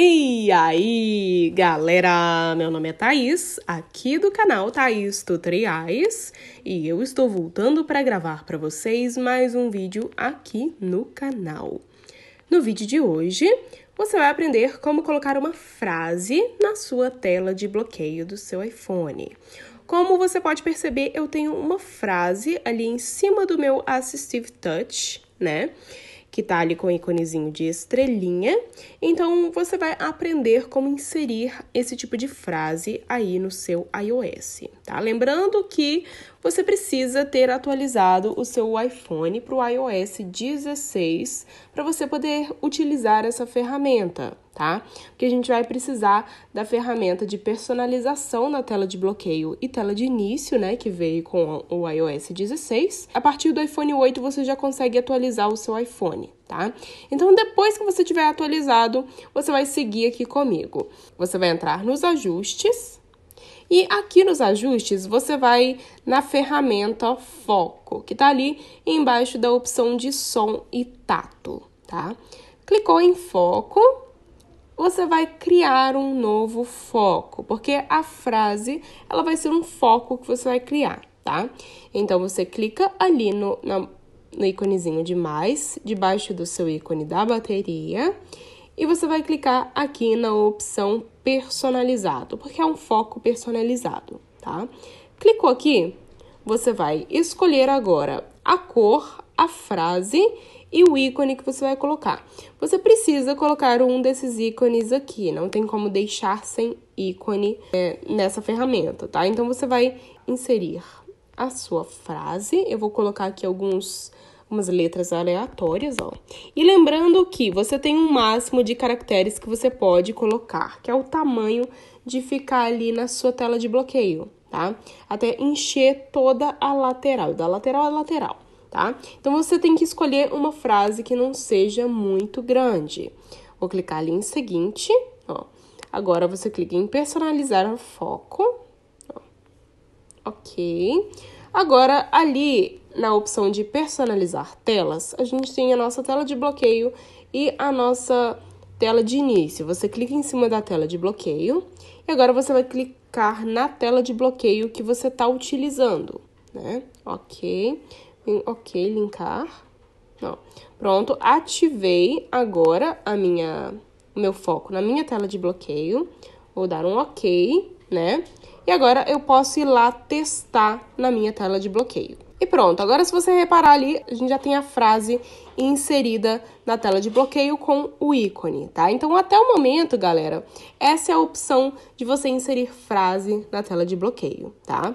E aí, galera! Meu nome é Thaís, aqui do canal Thaís Tutoriais, e eu estou voltando para gravar para vocês mais um vídeo aqui no canal. No vídeo de hoje, você vai aprender como colocar uma frase na sua tela de bloqueio do seu iPhone. Como você pode perceber, eu tenho uma frase ali em cima do meu Assistive Touch, né? que está ali com o íconezinho de estrelinha. Então você vai aprender como inserir esse tipo de frase aí no seu iOS, tá? Lembrando que você precisa ter atualizado o seu iPhone para o iOS 16 para você poder utilizar essa ferramenta, tá? Porque a gente vai precisar da ferramenta de personalização na tela de bloqueio e tela de início, né, que veio com o iOS 16. A partir do iPhone 8 você já consegue atualizar o seu iPhone, tá? Então depois que você tiver atualizado, você vai seguir aqui comigo. Você vai entrar nos ajustes e aqui nos ajustes, você vai na ferramenta foco, que está ali embaixo da opção de som e tato, tá? Clicou em foco, você vai criar um novo foco, porque a frase, ela vai ser um foco que você vai criar, tá? Então você clica ali no, no íconezinho de mais, debaixo do seu ícone da bateria, e você vai clicar aqui na opção personalizado, porque é um foco personalizado, tá? Clicou aqui, você vai escolher agora a cor, a frase e o ícone que você vai colocar. Você precisa colocar um desses ícones aqui, não tem como deixar sem ícone é, nessa ferramenta, tá? Então você vai inserir a sua frase. Eu vou colocar aqui alguns umas letras aleatórias, ó. E lembrando que você tem um máximo de caracteres que você pode colocar, que é o tamanho de ficar ali na sua tela de bloqueio, tá? Até encher toda a lateral, da lateral à lateral, tá? Então você tem que escolher uma frase que não seja muito grande. Vou clicar ali em seguinte, ó. Agora você clica em personalizar o foco. Ó. Ok. Agora, ali na opção de personalizar telas, a gente tem a nossa tela de bloqueio e a nossa tela de início. Você clica em cima da tela de bloqueio e agora você vai clicar na tela de bloqueio que você está utilizando, né? Ok, ok, linkar. Não. Pronto, ativei agora a minha, o meu foco na minha tela de bloqueio. Vou dar um ok né? E agora eu posso ir lá testar na minha tela de bloqueio. E pronto, agora se você reparar ali, a gente já tem a frase inserida na tela de bloqueio com o ícone, tá? Então, até o momento, galera, essa é a opção de você inserir frase na tela de bloqueio, tá?